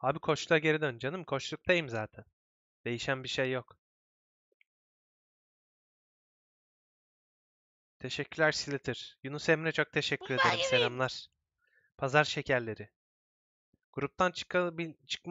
Abi koçluğa geri dön canım. Koçluktayım zaten. Değişen bir şey yok. Teşekkürler Silitir. Yunus Emre çok teşekkür ederim. Selamlar. Pazar şekerleri. Gruptan çıkabil çıkma